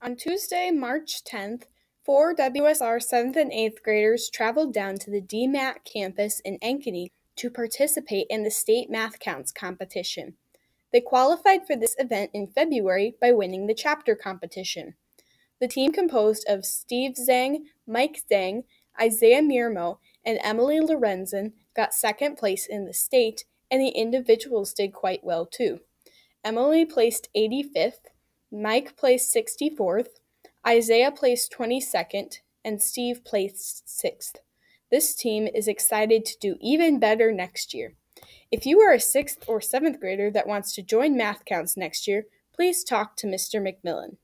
On Tuesday, March 10th, four WSR 7th and 8th graders traveled down to the DMAT campus in Ankeny to participate in the state math counts competition. They qualified for this event in February by winning the chapter competition. The team composed of Steve Zhang, Mike Zhang, Isaiah Mirmo, and Emily Lorenzen got second place in the state, and the individuals did quite well too. Emily placed 85th, Mike placed 64th, Isaiah placed 22nd, and Steve placed 6th. This team is excited to do even better next year. If you are a 6th or 7th grader that wants to join math counts next year, please talk to Mr. McMillan.